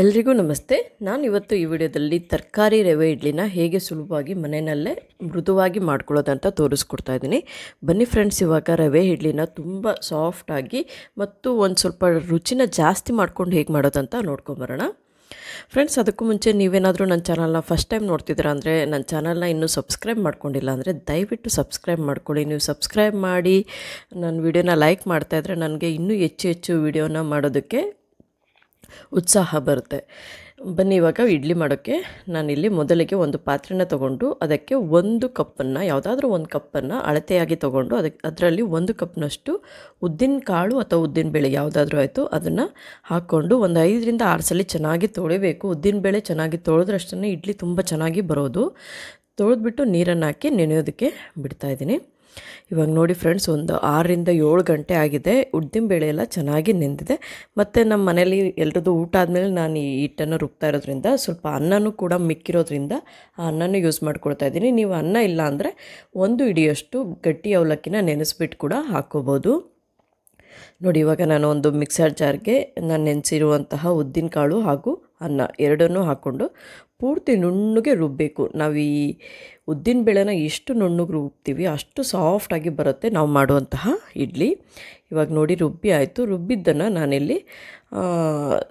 ಎಲ್ರಿಗೂ ನಮಸ್ತೆ ನಾನು ಇವತ್ತು ಈ ವಿಡಿಯೋದಲ್ಲಿ ತರಕಾರಿ ರವೆ ಇಡ್ಲಿನ ಹೇಗೆ ಸುಲಭವಾಗಿ ಮನೆಯಲ್ಲೇ ಮೃದುವಾಗಿ ಮಾಡ್ಕೊಳ್ಳೋದಂತ ತೋರಿಸ್ಕೊಡ್ತಾ ಇದ್ದೀನಿ ಬನ್ನಿ ಫ್ರೆಂಡ್ಸ್ ಇವಾಗ ರವೆ ಇಡ್ಲಿನ ತುಂಬ ಸಾಫ್ಟಾಗಿ ಮತ್ತು ಒಂದು ಸ್ವಲ್ಪ ರುಚಿನ ಜಾಸ್ತಿ ಮಾಡ್ಕೊಂಡು ಹೇಗೆ ಮಾಡೋದಂತ ನೋಡ್ಕೊಂಬರೋಣ ಫ್ರೆಂಡ್ಸ್ ಅದಕ್ಕೂ ಮುಂಚೆ ನೀವೇನಾದರೂ ನನ್ನ ಚಾನಲ್ನ ಫಸ್ಟ್ ಟೈಮ್ ನೋಡ್ತಿದ್ದೀರಾ ಅಂದರೆ ನನ್ನ ಚಾನಲ್ನ ಇನ್ನೂ ಸಬ್ಸ್ಕ್ರೈಬ್ ಮಾಡ್ಕೊಂಡಿಲ್ಲ ಅಂದರೆ ದಯವಿಟ್ಟು ಸಬ್ಸ್ಕ್ರೈಬ್ ಮಾಡ್ಕೊಳ್ಳಿ ನೀವು ಸಬ್ಸ್ಕ್ರೈಬ್ ಮಾಡಿ ನನ್ನ ವಿಡಿಯೋನ ಲೈಕ್ ಮಾಡ್ತಾಯಿದ್ರೆ ನನಗೆ ಇನ್ನೂ ಹೆಚ್ಚು ಹೆಚ್ಚು ವಿಡಿಯೋನ ಮಾಡೋದಕ್ಕೆ ಉತ್ಸಾಹ ಬರುತ್ತೆ ಬನ್ನಿ ಇವಾಗ ಇಡ್ಲಿ ಮಾಡೋಕ್ಕೆ ನಾನಿಲ್ಲಿ ಮೊದಲಿಗೆ ಒಂದು ಪಾತ್ರೆನ ತೊಗೊಂಡು ಅದಕ್ಕೆ ಒಂದು ಕಪ್ಪನ್ನು ಯಾವುದಾದ್ರೂ ಒಂದು ಕಪ್ಪನ್ನು ಅಳತೆಯಾಗಿ ತೊಗೊಂಡು ಅದಕ್ಕೆ ಅದರಲ್ಲಿ ಒಂದು ಕಪ್ನಷ್ಟು ಉದ್ದಿನ ಕಾಳು ಅಥವಾ ಉದ್ದಿನ ಬೇಳೆ ಯಾವುದಾದ್ರೂ ಆಯಿತು ಅದನ್ನು ಹಾಕ್ಕೊಂಡು ಒಂದು ಐದರಿಂದ ಆರು ಸಲ ಚೆನ್ನಾಗಿ ತೊಳಿಬೇಕು ಉದ್ದಿನ ಬೇಳೆ ಚೆನ್ನಾಗಿ ತೊಳೆದ್ರಷ್ಟೇ ಇಡ್ಲಿ ತುಂಬ ಚೆನ್ನಾಗಿ ಬರೋದು ತೊಳೆದ್ಬಿಟ್ಟು ನೀರನ್ನು ಹಾಕಿ ನೆನೆಯೋದಕ್ಕೆ ಬಿಡ್ತಾಯಿದ್ದೀನಿ ಇವಾಗ ನೋಡಿ ಫ್ರೆಂಡ್ಸ್ ಒಂದು ಆರರಿಂದ ಏಳು ಗಂಟೆ ಆಗಿದೆ ಉದ್ದಿನ ಎಲ್ಲ ಚೆನ್ನಾಗಿ ನೆಂದಿದೆ ಮತ್ತು ನಮ್ಮ ಮನೇಲಿ ಎಲ್ರದ್ದು ಊಟ ಆದಮೇಲೆ ನಾನು ಈ ಹಿಟ್ಟನ್ನು ರುಬ್ತಾ ಇರೋದ್ರಿಂದ ಸ್ವಲ್ಪ ಅನ್ನನೂ ಕೂಡ ಮಿಕ್ಕಿರೋದ್ರಿಂದ ಆ ಅನ್ನನೂ ಯೂಸ್ ಮಾಡ್ಕೊಳ್ತಾ ಇದ್ದೀನಿ ನೀವು ಅನ್ನ ಇಲ್ಲ ಅಂದರೆ ಒಂದು ಇಡಿಯಷ್ಟು ಗಟ್ಟಿ ಅವಲಕ್ಕಿನ ನೆನೆಸ್ಬಿಟ್ಟು ಕೂಡ ಹಾಕ್ಕೋಬೋದು ನೋಡಿ ಇವಾಗ ನಾನು ಒಂದು ಮಿಕ್ಸರ್ ಜಾರ್ಗೆ ನಾನು ನೆನೆಸಿರುವಂತಹ ಉದ್ದಿನ ಕಾಳು ಹಾಗೂ ಅನ್ನ ಎರಡನ್ನೂ ಹಾಕ್ಕೊಂಡು ಪೂರ್ತಿ ನುಣ್ಣಗೆ ರುಬ್ಬಬೇಕು ನಾವು ಈ ಉದ್ದಿನ ಬೇಳೆನ ಎಷ್ಟು ನುಣ್ಣಗೆ ರುಬ್ತೀವಿ ಅಷ್ಟು ಸಾಫ್ಟಾಗಿ ಬರುತ್ತೆ ನಾವು ಮಾಡುವಂತಹ ಇಡ್ಲಿ ಇವಾಗ ನೋಡಿ ರುಬ್ಬಿ ಆಯಿತು ರುಬ್ಬಿದ್ದನ್ನು ನಾನಿಲ್ಲಿ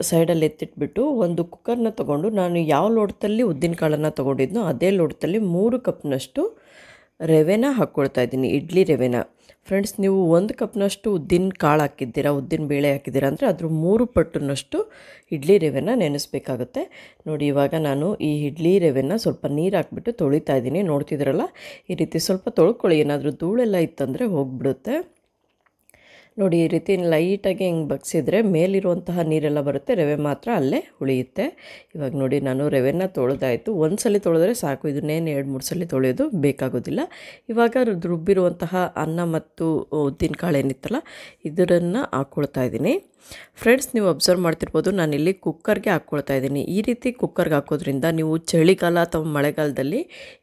ಸೈಡಲ್ಲಿ ಎತ್ತಿಟ್ಬಿಟ್ಟು ಒಂದು ಕುಕ್ಕರ್ನ ತೊಗೊಂಡು ನಾನು ಯಾವ ಲೋಟದಲ್ಲಿ ಉದ್ದಿನ ಕಾಳನ್ನು ತೊಗೊಂಡಿದ್ನೋ ಅದೇ ಲೋಟದಲ್ಲಿ ಮೂರು ಕಪ್ನಷ್ಟು ರವೆನ ಹಾಕ್ಕೊಳ್ತಾ ಇದ್ದೀನಿ ಇಡ್ಲಿ ರವೆನ ಫ್ರೆಂಡ್ಸ್ ನೀವು ಒಂದು ಕಪ್ನಷ್ಟು ಉದ್ದಿನ ಕಾಳು ಹಾಕಿದ್ದೀರಾ ಉದ್ದಿನ ಬೇಳೆ ಹಾಕಿದ್ದೀರಾ ಅಂದರೆ ಅದ್ರ ಮೂರು ಪಟ್ಟುನಷ್ಟು ಇಡ್ಲಿ ರವೆನ ನೆನೆಸ್ಬೇಕಾಗುತ್ತೆ ನೋಡಿ ಇವಾಗ ನಾನು ಈ ಇಡ್ಲಿ ರವೆನ ಸ್ವಲ್ಪ ನೀರು ಹಾಕ್ಬಿಟ್ಟು ತೊಳಿತಾ ಇದ್ದೀನಿ ನೋಡ್ತಿದ್ರಲ್ಲ ಈ ರೀತಿ ಸ್ವಲ್ಪ ತೊಳ್ಕೊಳ್ಳಿ ಏನಾದರೂ ಧೂಳೆಲ್ಲ ಇತ್ತಂದರೆ ಹೋಗಿಬಿಡುತ್ತೆ ನೋಡಿ ಈ ರೀತಿ ಲೈಟಾಗಿ ಹಿಂಗೆ ಬಗ್ಸಿದ್ರೆ ಮೇಲಿರುವಂತಹ ನೀರೆಲ್ಲ ಬರುತ್ತೆ ರವೆ ಮಾತ್ರ ಅಲ್ಲೇ ಉಳಿಯುತ್ತೆ ಇವಾಗ ನೋಡಿ ನಾನು ರವೆನ ತೊಳೆದಾಯಿತು ಒಂದು ಸಲ ತೊಳೆದ್ರೆ ಸಾಕು ಇದನ್ನೇನು ಎರಡು ಮೂರು ಸಲ ತೊಳೆಯೋದು ಬೇಕಾಗೋದಿಲ್ಲ ಇವಾಗ ರುಬ್ಬಿರುವಂತಹ ಅನ್ನ ಮತ್ತು ಉದ್ದಿನ ಕಾಳು ಏನಿತ್ತಲ್ಲ ಇದರನ್ನು ಹಾಕ್ಕೊಳ್ತಾ ಇದ್ದೀನಿ ಫ್ರೆಂಡ್ಸ್ ನೀವು ಅಬ್ಸರ್ವ್ ಮಾಡ್ತಿರ್ಬೋದು ನಾನಿಲ್ಲಿ ಕುಕ್ಕರ್ಗೆ ಹಾಕ್ಕೊಳ್ತಾ ಇದ್ದೀನಿ ಈ ರೀತಿ ಕುಕ್ಕರ್ಗೆ ಹಾಕೋದ್ರಿಂದ ನೀವು ಚಳಿಗಾಲ ಅಥವಾ ಮಳೆಗಾಲದಲ್ಲಿ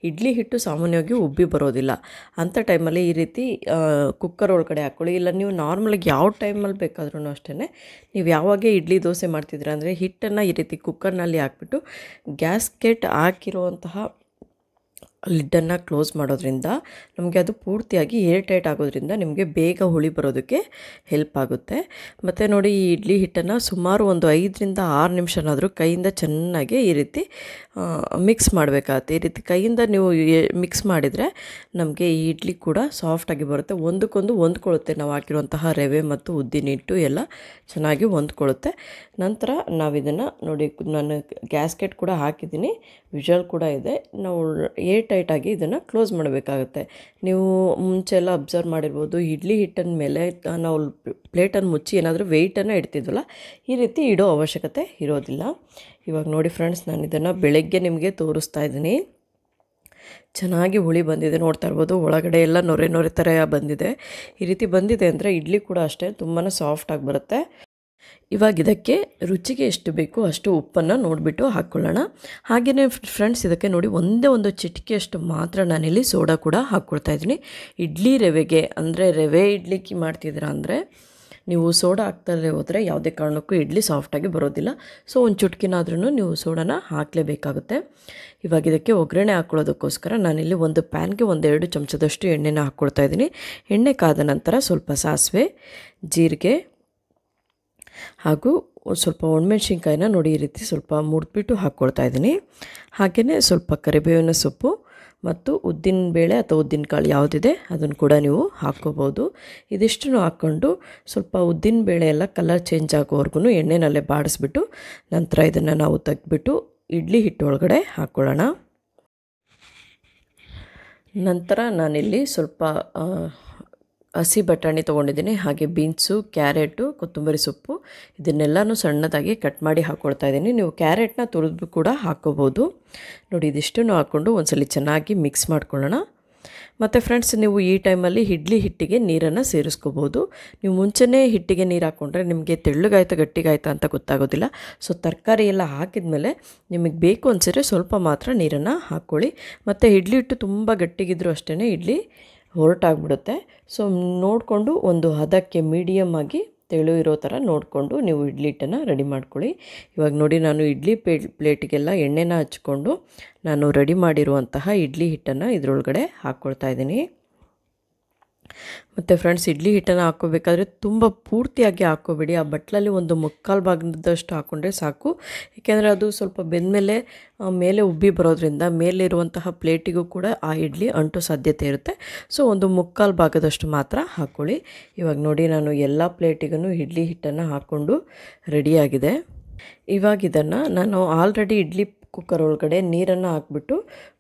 ಇಡ್ಲಿ ಹಿಟ್ಟು ಸಾಮಾನ್ಯವಾಗಿ ಉಬ್ಬಿ ಬರೋದಿಲ್ಲ ಅಂಥ ಟೈಮಲ್ಲಿ ಈ ರೀತಿ ಕುಕ್ಕರ್ ಒಳಗಡೆ ಹಾಕ್ಕೊಳ್ಳಿ ಇಲ್ಲ ನೀವು ನಾರ್ಮಲಾಗಿ ಯಾವ ಟೈಮಲ್ಲಿ ಬೇಕಾದ್ರೂ ಅಷ್ಟೇ ನೀವು ಯಾವಾಗ ಇಡ್ಲಿ ದೋಸೆ ಮಾಡ್ತಿದ್ರೆ ಅಂದರೆ ಹಿಟ್ಟನ್ನು ಈ ರೀತಿ ಕುಕ್ಕರ್ನಲ್ಲಿ ಹಾಕ್ಬಿಟ್ಟು ಗ್ಯಾಸ್ಕೆಟ್ ಹಾಕಿರುವಂತಹ ಲಿಡ್ಡನ್ನು ಕ್ಲೋಸ್ ಮಾಡೋದ್ರಿಂದ ನಮಗೆ ಅದು ಪೂರ್ತಿಯಾಗಿ ಏರ್ ಟೈಟ್ ಆಗೋದ್ರಿಂದ ನಿಮಗೆ ಬೇಗ ಹುಳಿ ಬರೋದಕ್ಕೆ ಹೆಲ್ಪ್ ಆಗುತ್ತೆ ಮತ್ತು ನೋಡಿ ಈ ಇಡ್ಲಿ ಹಿಟ್ಟನ್ನು ಸುಮಾರು ಒಂದು ಐದರಿಂದ ಆರು ನಿಮಿಷನಾದರೂ ಕೈಯಿಂದ ಚೆನ್ನಾಗಿ ಈ ರೀತಿ ಮಿಕ್ಸ್ ಮಾಡಬೇಕಾಗತ್ತೆ ಈ ರೀತಿ ಕೈಯಿಂದ ನೀವು ಮಿಕ್ಸ್ ಮಾಡಿದರೆ ನಮಗೆ ಈ ಇಡ್ಲಿ ಕೂಡ ಸಾಫ್ಟಾಗಿ ಬರುತ್ತೆ ಒಂದಕ್ಕೊಂದು ಹೊಂದ್ಕೊಳ್ಳುತ್ತೆ ನಾವು ಹಾಕಿರುವಂತಹ ರವೆ ಮತ್ತು ಉದ್ದಿನ ಹಿಟ್ಟು ಎಲ್ಲ ಚೆನ್ನಾಗಿ ಹೊಂದ್ಕೊಳ್ಳುತ್ತೆ ನಂತರ ನಾವು ಇದನ್ನು ನೋಡಿ ನಾನು ಗ್ಯಾಸ್ಕೆಟ್ ಕೂಡ ಹಾಕಿದ್ದೀನಿ ವಿಜುವಲ್ ಕೂಡ ಇದೆ ನಾವು ಏರ್ ಟೈಟಾಗಿ ಇದನ್ನು ಕ್ಲೋಸ್ ಮಾಡಬೇಕಾಗುತ್ತೆ ನೀವು ಮುಂಚೆ ಎಲ್ಲ ಅಬ್ಸರ್ವ್ ಮಾಡಿರ್ಬೋದು ಇಡ್ಲಿ ಹಿಟ್ಟನ ಮೇಲೆ ನಾವು ಪ್ಲೇಟನ್ನು ಮುಚ್ಚಿ ಏನಾದರೂ ವೆಯ್ಟನ್ನು ಇಡ್ತಿದ್ವಲ್ಲ ಈ ರೀತಿ ಇಡೋ ಅವಶ್ಯಕತೆ ಇರೋದಿಲ್ಲ ಇವಾಗ ನೋಡಿ ಫ್ರೆಂಡ್ಸ್ ನಾನು ಇದನ್ನು ಬೆಳಗ್ಗೆ ನಿಮಗೆ ತೋರಿಸ್ತಾ ಇದ್ದೀನಿ ಚೆನ್ನಾಗಿ ಹುಳಿ ಬಂದಿದೆ ನೋಡ್ತಾ ಇರ್ಬೋದು ಒಳಗಡೆ ಎಲ್ಲ ನೊರೆ ನೊರೆ ಥರ ಬಂದಿದೆ ಈ ರೀತಿ ಬಂದಿದೆ ಅಂದರೆ ಇಡ್ಲಿ ಕೂಡ ಅಷ್ಟೇ ತುಂಬಾ ಸಾಫ್ಟಾಗಿ ಬರುತ್ತೆ ಇವಾಗ ಇದಕ್ಕೆ ರುಚಿಗೆ ಎಷ್ಟು ಬೇಕು ಅಷ್ಟು ಉಪ್ಪನ್ನು ನೋಡಿಬಿಟ್ಟು ಹಾಕ್ಕೊಳ್ಳೋಣ ಹಾಗೆಯೇ ಫ್ರೆಂಡ್ಸ್ ಇದಕ್ಕೆ ನೋಡಿ ಒಂದೇ ಒಂದು ಚಿಟಿಕೆಯಷ್ಟು ಮಾತ್ರ ನಾನಿಲ್ಲಿ ಸೋಡಾ ಕೂಡ ಹಾಕ್ಕೊಳ್ತಾ ಇದ್ದೀನಿ ಇಡ್ಲಿ ರವೆಗೆ ಅಂದರೆ ರವೆ ಇಡ್ಲಿಕ್ಕೆ ಮಾಡ್ತಿದ್ದೀರಾ ಅಂದರೆ ನೀವು ಸೋಡಾ ಹಾಕ್ತಲ್ಲೇ ಹೋದರೆ ಯಾವುದೇ ಕಾರಣಕ್ಕೂ ಇಡ್ಲಿ ಸಾಫ್ಟಾಗಿ ಬರೋದಿಲ್ಲ ಸೊ ಒಂದು ಚುಟ್ಕಿನಾದ್ರೂ ನೀವು ಸೋಡಾನ ಹಾಕಲೇಬೇಕಾಗುತ್ತೆ ಇವಾಗ ಇದಕ್ಕೆ ಒಗ್ಗರಣೆ ಹಾಕ್ಕೊಳ್ಳೋದಕ್ಕೋಸ್ಕರ ನಾನಿಲ್ಲಿ ಒಂದು ಪ್ಯಾನ್ಗೆ ಒಂದೆರಡು ಚಮಚದಷ್ಟು ಎಣ್ಣೆನ ಹಾಕ್ಕೊಳ್ತಾ ಇದ್ದೀನಿ ಎಣ್ಣೆ ಕಾದ ನಂತರ ಸ್ವಲ್ಪ ಸಾಸಿವೆ ಜೀರಿಗೆ ಹಾಗೂ ಸ್ವಲ್ಪ ಒಣಮೆಣಸಿನ್ಕಾಯಿನ ನೋಡಿ ಈ ರೀತಿ ಸ್ವಲ್ಪ ಮುರಿದ್ಬಿಟ್ಟು ಹಾಕ್ಕೊಳ್ತಾ ಇದ್ದೀನಿ ಹಾಗೆಯೇ ಸ್ವಲ್ಪ ಕರಿಬೇವಿನ ಸೊಪ್ಪು ಮತ್ತು ಉದ್ದಿನ ಬೇಳೆ ಅಥವಾ ಉದ್ದಿನಕಾಳು ಯಾವುದಿದೆ ಅದನ್ನು ಕೂಡ ನೀವು ಹಾಕ್ಕೋಬೋದು ಇದಿಷ್ಟನ್ನು ಹಾಕ್ಕೊಂಡು ಸ್ವಲ್ಪ ಉದ್ದಿನ ಬೇಳೆ ಎಲ್ಲ ಕಲರ್ ಚೇಂಜ್ ಆಗೋವರೆಗೂ ಎಣ್ಣೆನಲ್ಲೇ ಬಾಡಿಸ್ಬಿಟ್ಟು ನಂತರ ಇದನ್ನು ನಾವು ತೆಗೆದ್ಬಿಟ್ಟು ಇಡ್ಲಿ ಹಿಟ್ಟು ಒಳಗಡೆ ಹಾಕ್ಕೊಳ್ಳೋಣ ನಂತರ ನಾನಿಲ್ಲಿ ಸ್ವಲ್ಪ ಹಸಿ ಬಟಾಣಿ ತೊಗೊಂಡಿದ್ದೀನಿ ಹಾಗೆ ಬೀನ್ಸು ಕ್ಯಾರೆಟು ಕೊತ್ತಂಬರಿ ಸೊಪ್ಪು ಇದನ್ನೆಲ್ಲನೂ ಸಣ್ಣದಾಗಿ ಕಟ್ ಮಾಡಿ ಹಾಕ್ಕೊಳ್ತಾ ಇದ್ದೀನಿ ನೀವು ಕ್ಯಾರೆಟ್ನ ತುರಿದು ಕೂಡ ಹಾಕ್ಕೋಬೋದು ನೋಡಿ ಇದಿಷ್ಟನ್ನು ಹಾಕ್ಕೊಂಡು ಒಂದ್ಸಲಿ ಚೆನ್ನಾಗಿ ಮಿಕ್ಸ್ ಮಾಡ್ಕೊಳ್ಳೋಣ ಮತ್ತು ಫ್ರೆಂಡ್ಸ್ ನೀವು ಈ ಟೈಮಲ್ಲಿ ಇಡ್ಲಿ ಹಿಟ್ಟಿಗೆ ನೀರನ್ನು ಸೇರಿಸ್ಕೋಬೋದು ನೀವು ಮುಂಚೆನೇ ಹಿಟ್ಟಿಗೆ ನೀರು ಹಾಕ್ಕೊಂಡ್ರೆ ನಿಮಗೆ ತೆಳ್ಳಗಾಯ್ತಾ ಗಟ್ಟಿಗಾಯ್ತಾ ಅಂತ ಗೊತ್ತಾಗೋದಿಲ್ಲ ಸೊ ತರಕಾರಿ ಎಲ್ಲ ಹಾಕಿದ್ಮೇಲೆ ನಿಮಗೆ ಬೇಕು ಅನ್ಸಿದ್ರೆ ಸ್ವಲ್ಪ ಮಾತ್ರ ನೀರನ್ನು ಹಾಕ್ಕೊಳ್ಳಿ ಮತ್ತು ಇಡ್ಲಿ ಹಿಟ್ಟು ತುಂಬ ಗಟ್ಟಿಗಿದ್ರು ಅಷ್ಟೇ ಇಡ್ಲಿ ಹೊರಟಾಗ್ಬಿಡುತ್ತೆ ಸೊ ನೋಡಿಕೊಂಡು ಒಂದು ಹದಕ್ಕೆ ಮೀಡಿಯಮ್ ಆಗಿ ತೆಳು ಇರೋ ಥರ ನೋಡಿಕೊಂಡು ನೀವು ಇಡ್ಲಿ ಹಿಟ್ಟನ್ನು ರೆಡಿ ಮಾಡ್ಕೊಳ್ಳಿ ಇವಾಗ ನೋಡಿ ನಾನು ಇಡ್ಲಿ ಪೇ ಪ್ಲೇಟಿಗೆಲ್ಲ ಎಣ್ಣೆನ ಹಚ್ಕೊಂಡು ನಾನು ರೆಡಿ ಮಾಡಿರುವಂತಹ ಇಡ್ಲಿ ಹಿಟ್ಟನ್ನು ಇದರೊಳಗಡೆ ಹಾಕ್ಕೊಳ್ತಾ ಇದ್ದೀನಿ ಮತ್ತು ಫ್ರೆಂಡ್ಸ್ ಇಡ್ಲಿ ಹಿಟ್ಟನ್ನು ಹಾಕೋಬೇಕಾದ್ರೆ ತುಂಬ ಪೂರ್ತಿಯಾಗಿ ಹಾಕೋಬೇಡಿ ಆ ಬಟ್ಲಲ್ಲಿ ಒಂದು ಮುಕ್ಕಾಲು ಭಾಗದಷ್ಟು ಹಾಕ್ಕೊಂಡ್ರೆ ಸಾಕು ಏಕೆಂದರೆ ಅದು ಸ್ವಲ್ಪ ಬೆಂದಮೇಲೆ ಮೇಲೆ ಉಬ್ಬಿ ಬರೋದ್ರಿಂದ ಮೇಲಿರುವಂತಹ ಪ್ಲೇಟಿಗೂ ಕೂಡ ಆ ಇಡ್ಲಿ ಅಂಟು ಸಾಧ್ಯತೆ ಇರುತ್ತೆ ಸೊ ಒಂದು ಮುಕ್ಕಾಲು ಭಾಗದಷ್ಟು ಮಾತ್ರ ಹಾಕ್ಕೊಳ್ಳಿ ಇವಾಗ ನೋಡಿ ನಾನು ಎಲ್ಲ ಪ್ಲೇಟಿಗೂ ಇಡ್ಲಿ ಹಿಟ್ಟನ್ನು ಹಾಕ್ಕೊಂಡು ರೆಡಿಯಾಗಿದೆ ಇವಾಗ ಇದನ್ನು ನಾನು ಆಲ್ರೆಡಿ ಇಡ್ಲಿ ಕುಕ್ಕರ್ ಒಳಗಡೆ ನೀರನ್ನು ಹಾಕ್ಬಿಟ್ಟು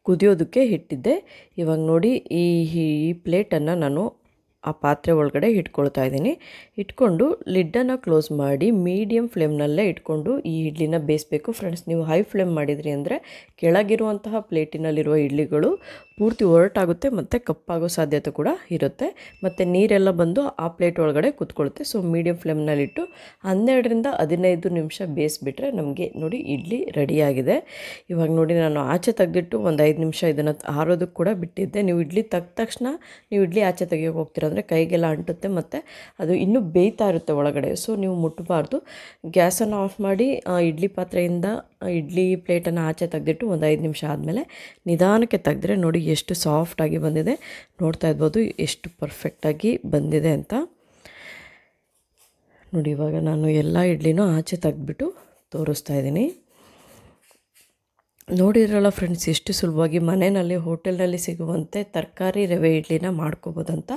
ಕುದಿಯೋದಕ್ಕೆ ಇಟ್ಟಿದ್ದೆ ಇವಾಗ ನೋಡಿ ಈ ಈ ಪ್ಲೇಟನ್ನು ನಾನು ಆ ಪಾತ್ರೆ ಒಳಗಡೆ ಇಟ್ಕೊಳ್ತಾ ಇದ್ದೀನಿ ಇಟ್ಕೊಂಡು ಲಿಡ್ಡನ್ನು ಕ್ಲೋಸ್ ಮಾಡಿ ಮೀಡಿಯಮ್ ಫ್ಲೇಮ್ನಲ್ಲೇ ಇಟ್ಕೊಂಡು ಈ ಇಡ್ಲಿನ ಬೇಯಿಸಬೇಕು ಫ್ರೆಂಡ್ಸ್ ನೀವು ಹೈ ಫ್ಲೇಮ್ ಮಾಡಿದ್ರಿ ಅಂದರೆ ಕೆಳಗಿರುವಂತಹ ಪ್ಲೇಟಿನಲ್ಲಿರುವ ಇಡ್ಲಿಗಳು ಪೂರ್ತಿ ಒರಟಾಗುತ್ತೆ ಮತ್ತು ಕಪ್ಪಾಗೋ ಸಾಧ್ಯತೆ ಕೂಡ ಇರುತ್ತೆ ಮತ್ತು ನೀರೆಲ್ಲ ಬಂದು ಆ ಪ್ಲೇಟ್ ಒಳಗಡೆ ಕುತ್ಕೊಳ್ಳುತ್ತೆ ಸೊ ಮೀಡಿಯಮ್ ಫ್ಲೇಮ್ನಲ್ಲಿಟ್ಟು ಹನ್ನೆರಡರಿಂದ ಹದಿನೈದು ನಿಮಿಷ ಬೇಯಿಸಿಬಿಟ್ರೆ ನಮಗೆ ನೋಡಿ ಇಡ್ಲಿ ರೆಡಿಯಾಗಿದೆ ಇವಾಗ ನೋಡಿ ನಾನು ಆಚೆ ತೆಗೆದಿಟ್ಟು ಒಂದು ಐದು ನಿಮಿಷ ಇದನ್ನು ಹಾರೋದಕ್ಕೆ ಕೂಡ ಬಿಟ್ಟಿದ್ದೆ ನೀವು ಇಡ್ಲಿ ತೆಗ್ದ ತಕ್ಷಣ ನೀವು ಇಡ್ಲಿ ಆಚೆ ತೆಗಿಯೋಕೆ ಹೋಗ್ತೀರ ಅಂದರೆ ಕೈಗೆಲ್ಲ ಅಂಟುತ್ತೆ ಮತ್ತು ಅದು ಇನ್ನೂ ಬೇಯ್ತಾ ಇರುತ್ತೆ ಒಳಗಡೆ ಸೊ ನೀವು ಮುಟ್ಟಬಾರ್ದು ಗ್ಯಾಸನ್ನು ಆಫ್ ಮಾಡಿ ಇಡ್ಲಿ ಪಾತ್ರೆಯಿಂದ ಇಡ್ಲಿ ಪ್ಲೇಟನ್ನು ಆಚೆ ತೆಗೆದಿಟ್ಟು ಒಂದು ಐದು ನಿಮಿಷ ಆದಮೇಲೆ ನಿಧಾನಕ್ಕೆ ತೆಗೆದ್ರೆ ನೋಡಿ ಎಷ್ಟು ಸಾಫ್ಟಾಗಿ ಬಂದಿದೆ ನೋಡ್ತಾ ಇರ್ಬೋದು ಎಷ್ಟು ಪರ್ಫೆಕ್ಟಾಗಿ ಬಂದಿದೆ ಅಂತ ನೋಡಿ ಇವಾಗ ನಾನು ಎಲ್ಲ ಇಡ್ಲಿನೂ ಆಚೆ ತೆಗೆದ್ಬಿಟ್ಟು ತೋರಿಸ್ತಾ ಇದ್ದೀನಿ ನೋಡಿರಲ್ಲ ಫ್ರೆಂಡ್ಸ್ ಎಷ್ಟು ಸುಲಭವಾಗಿ ಮನೆಯಲ್ಲಿ ಹೋಟೆಲ್ನಲ್ಲಿ ಸಿಗುವಂತೆ ತರಕಾರಿ ರವೆ ಇಡ್ಲಿನ ಮಾಡ್ಕೋಬೋದಂತ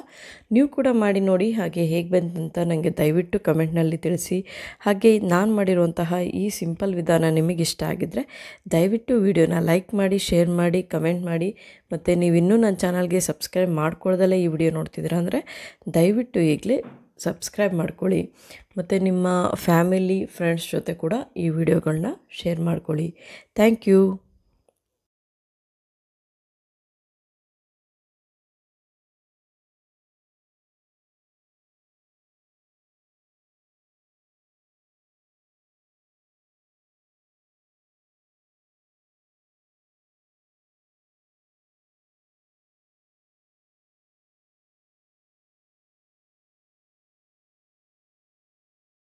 ನೀವು ಕೂಡ ಮಾಡಿ ನೋಡಿ ಹಾಗೆ ಹೇಗೆ ಬಂದಂತ ನನಗೆ ದಯವಿಟ್ಟು ಕಮೆಂಟ್ನಲ್ಲಿ ತಿಳಿಸಿ ಹಾಗೆ ನಾನು ಮಾಡಿರುವಂತಹ ಈ ಸಿಂಪಲ್ ವಿಧಾನ ನಿಮಗೆ ಇಷ್ಟ ಆಗಿದ್ದರೆ ದಯವಿಟ್ಟು ವಿಡಿಯೋನ ಲೈಕ್ ಮಾಡಿ ಶೇರ್ ಮಾಡಿ ಕಮೆಂಟ್ ಮಾಡಿ ಮತ್ತು ಇನ್ನೂ ನನ್ನ ಚಾನಲ್ಗೆ ಸಬ್ಸ್ಕ್ರೈಬ್ ಮಾಡ್ಕೊಳ್ಳೋದಲ್ಲೇ ಈ ವಿಡಿಯೋ ನೋಡ್ತಿದ್ದೀರ ಅಂದರೆ ದಯವಿಟ್ಟು ಈಗಲೇ ಸಬ್ಸ್ಕ್ರೈಬ್ ಮಾಡ್ಕೊಳ್ಳಿ ಮತ್ತು ನಿಮ್ಮ ಫ್ಯಾಮಿಲಿ ಫ್ರೆಂಡ್ಸ್ ಜೊತೆ ಕೂಡ ಈ ವಿಡಿಯೋಗಳನ್ನ ಶೇರ್ ಮಾಡ್ಕೊಳ್ಳಿ ಥ್ಯಾಂಕ್ ಯು